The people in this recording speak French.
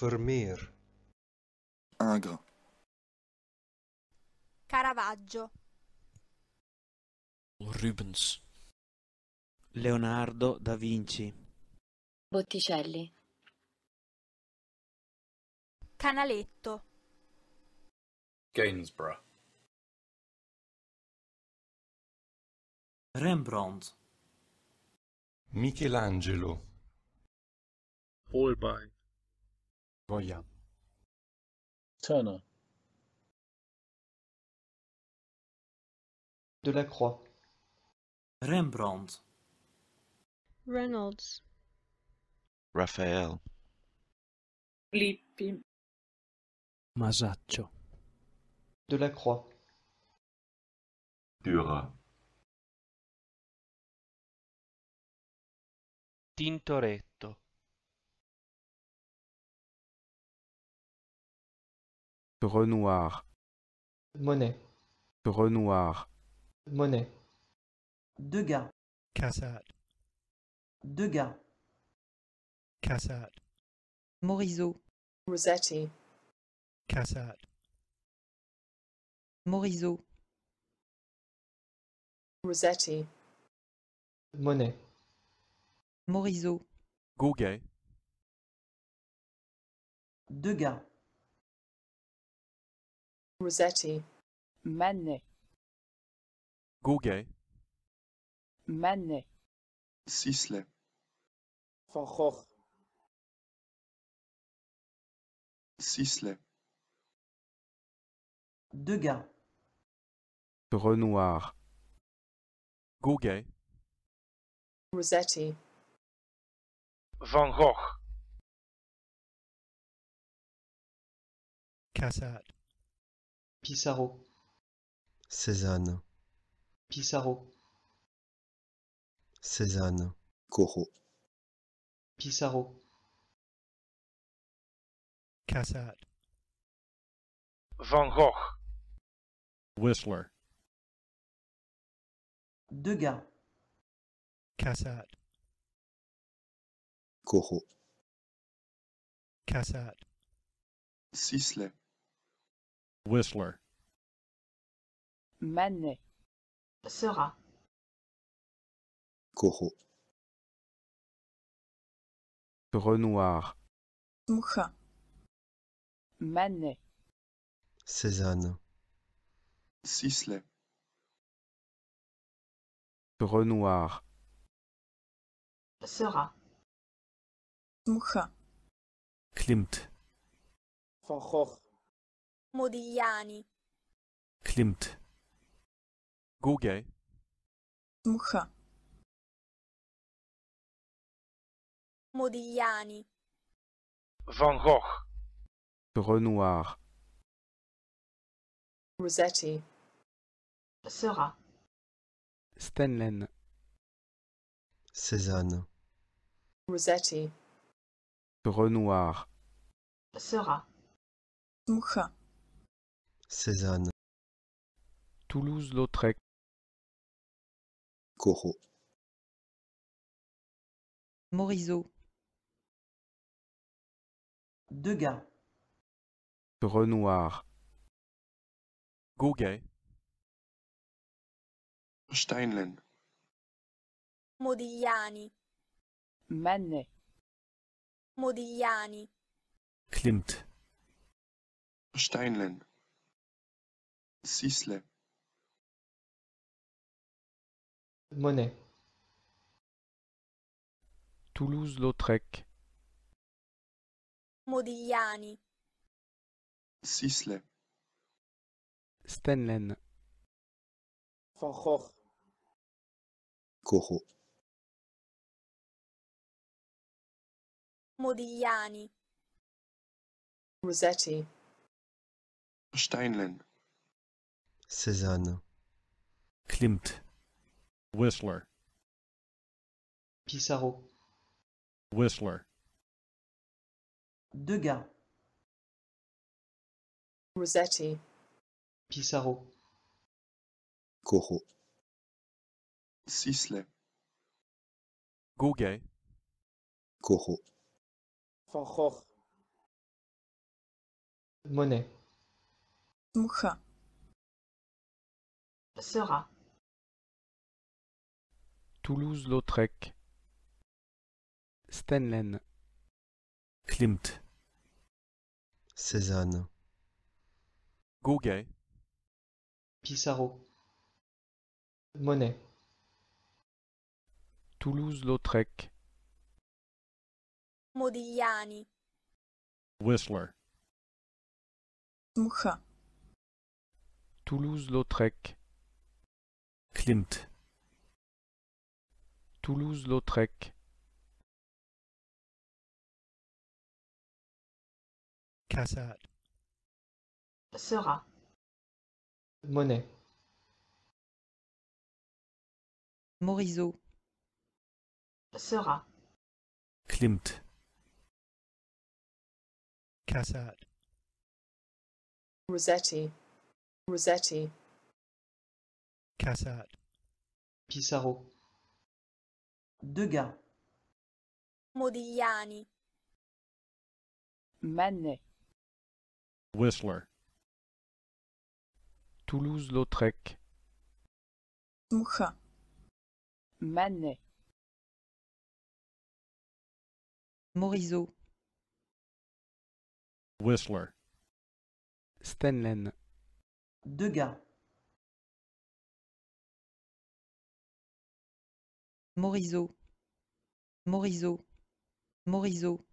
Vermeer. Ingres. Ah, Caravaggio. Rubens. Leonardo da Vinci. Botticelli. Canaletto. Gainsborough. Rembrandt. Michelangelo. Holbein. goya Turner Croix, Rembrandt Reynolds Raphael Lippi Masaccio Delacroix Dura Tintoretto Renoir. Monet. Renoir. Monet. Degas. Cassatt. Degas. Cassatt. Morisot. Rossetti. Cassatt. Morisot. Rossetti. Monet. Morisot. Gauguin. Degas. Rossetti. Manet. Gauguin. Manet. Sisley. Van Gogh. Sisley. Degas. Renoir. Gauguin. Rossetti. Van Gogh. Cassatt. Pissarro Cézanne Pissarro Cézanne Corot Pissarro Cassatt Van Gogh Whistler Degas Cassatt Corot Cassatt Sisley Whistler. Manet. Sera. Corot. Renoir. Moucha. Manet. Cézanne. Sisley. Renoir. Sera. Moucha. Klimt. Modigliani Klimt Gauguin. Mucha Modigliani Van Gogh Renoir Rossetti Sera Stenlen. Cézanne Rossetti Renoir Sera Mucha cézanne Toulouse-Lautrec Corot Morisot Degas Renoir Gauguin Steinlen Modigliani Manet Modigliani Klimt Steinlen sisley Monet Toulouse-Lautrec Modigliani Sisley Stenlen Van Gogh Corot Modigliani Rossetti Steinlen Cézanne. Klimt. Whistler. Pissarro. Whistler. Degas. Rossetti. Pissarro. Corot. Sisley. Gauguin. Corot. Van Monet sera Toulouse-Lautrec Stenlen Klimt Cézanne Gauguin Pissarro Monet Toulouse-Lautrec Modigliani Whistler Moucha Toulouse-Lautrec Klimt. Toulouse-Lautrec. Cassatt. Sera. Monet. Morisot. Sera. Klimt. Cassatt, Rossetti. Rossetti. Cassatt. Pissarro. Degas. Modigliani. Manet. Whistler. Toulouse-Lautrec. Moucha. Manet. Morisot. Whistler. Stenlen. Degas. morisot morisot morisot